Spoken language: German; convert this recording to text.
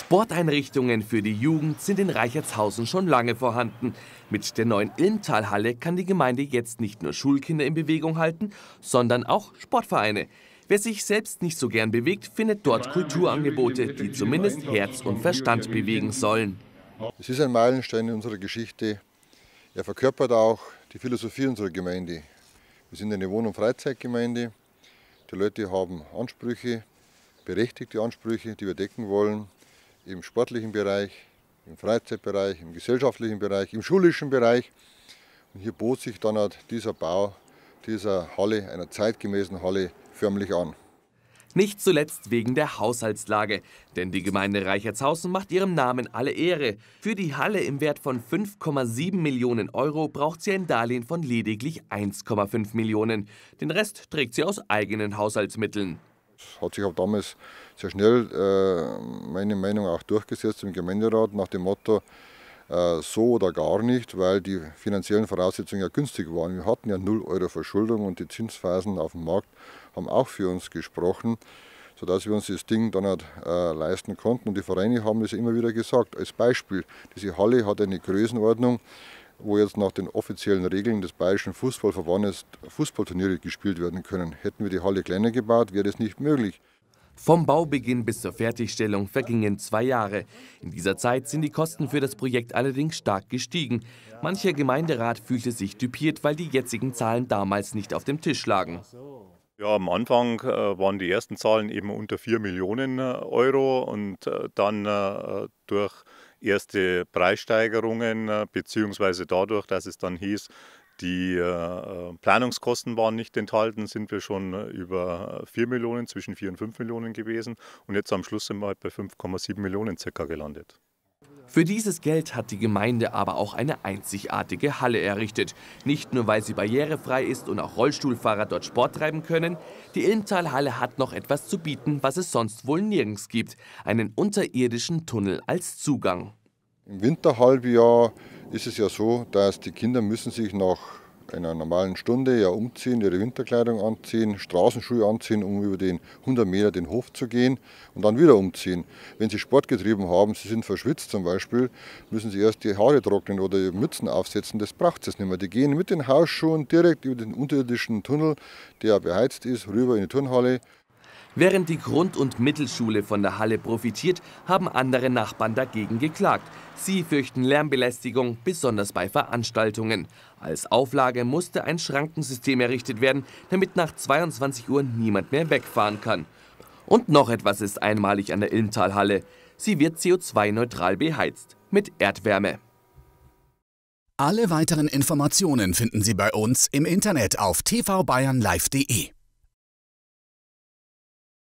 Sporteinrichtungen für die Jugend sind in Reichertshausen schon lange vorhanden. Mit der neuen Ilmtalhalle kann die Gemeinde jetzt nicht nur Schulkinder in Bewegung halten, sondern auch Sportvereine. Wer sich selbst nicht so gern bewegt, findet dort Kulturangebote, die zumindest Herz und Verstand bewegen sollen. Es ist ein Meilenstein in unserer Geschichte. Er verkörpert auch die Philosophie unserer Gemeinde. Wir sind eine Wohn- und Freizeitgemeinde. Die Leute haben Ansprüche, berechtigte Ansprüche, die wir decken wollen im sportlichen Bereich, im Freizeitbereich, im gesellschaftlichen Bereich, im schulischen Bereich. Und hier bot sich dann halt dieser Bau dieser Halle, einer zeitgemäßen Halle, förmlich an. Nicht zuletzt wegen der Haushaltslage, denn die Gemeinde Reichertshausen macht ihrem Namen alle Ehre. Für die Halle im Wert von 5,7 Millionen Euro braucht sie ein Darlehen von lediglich 1,5 Millionen. Den Rest trägt sie aus eigenen Haushaltsmitteln hat sich auch damals sehr schnell äh, meine Meinung auch durchgesetzt im Gemeinderat nach dem Motto, äh, so oder gar nicht, weil die finanziellen Voraussetzungen ja günstig waren. Wir hatten ja 0 Euro Verschuldung und die Zinsphasen auf dem Markt haben auch für uns gesprochen, sodass wir uns das Ding dann halt, äh, leisten konnten. Und die Vereine haben das immer wieder gesagt. Als Beispiel, diese Halle hat eine Größenordnung, wo jetzt nach den offiziellen Regeln des Bayerischen Fußballverbandes Fußballturniere gespielt werden können. Hätten wir die Halle kleiner gebaut, wäre das nicht möglich. Vom Baubeginn bis zur Fertigstellung vergingen zwei Jahre. In dieser Zeit sind die Kosten für das Projekt allerdings stark gestiegen. Mancher Gemeinderat fühlte sich typiert, weil die jetzigen Zahlen damals nicht auf dem Tisch lagen. Ja, am Anfang äh, waren die ersten Zahlen eben unter 4 Millionen äh, Euro und äh, dann durch erste Preissteigerungen, äh, beziehungsweise dadurch, dass es dann hieß, die äh, äh, Planungskosten waren nicht enthalten, sind wir schon über 4 Millionen, zwischen 4 und 5 Millionen gewesen. Und jetzt am Schluss sind wir halt bei 5,7 Millionen circa gelandet. Für dieses Geld hat die Gemeinde aber auch eine einzigartige Halle errichtet. Nicht nur, weil sie barrierefrei ist und auch Rollstuhlfahrer dort Sport treiben können. Die Ilmtalhalle hat noch etwas zu bieten, was es sonst wohl nirgends gibt. Einen unterirdischen Tunnel als Zugang. Im Winterhalbjahr ist es ja so, dass die Kinder müssen sich nach einer normalen Stunde ja umziehen, ihre Winterkleidung anziehen, Straßenschuhe anziehen, um über den 100 Meter den Hof zu gehen und dann wieder umziehen. Wenn sie Sport getrieben haben, sie sind verschwitzt zum Beispiel, müssen sie erst die Haare trocknen oder ihre Mützen aufsetzen, das braucht es nicht mehr. Die gehen mit den Hausschuhen direkt über den unterirdischen Tunnel, der beheizt ist, rüber in die Turnhalle. Während die Grund- und Mittelschule von der Halle profitiert, haben andere Nachbarn dagegen geklagt. Sie fürchten Lärmbelästigung, besonders bei Veranstaltungen. Als Auflage musste ein Schrankensystem errichtet werden, damit nach 22 Uhr niemand mehr wegfahren kann. Und noch etwas ist einmalig an der Ilmtalhalle. Sie wird CO2-neutral beheizt mit Erdwärme. Alle weiteren Informationen finden Sie bei uns im Internet auf tvbayernlive.de.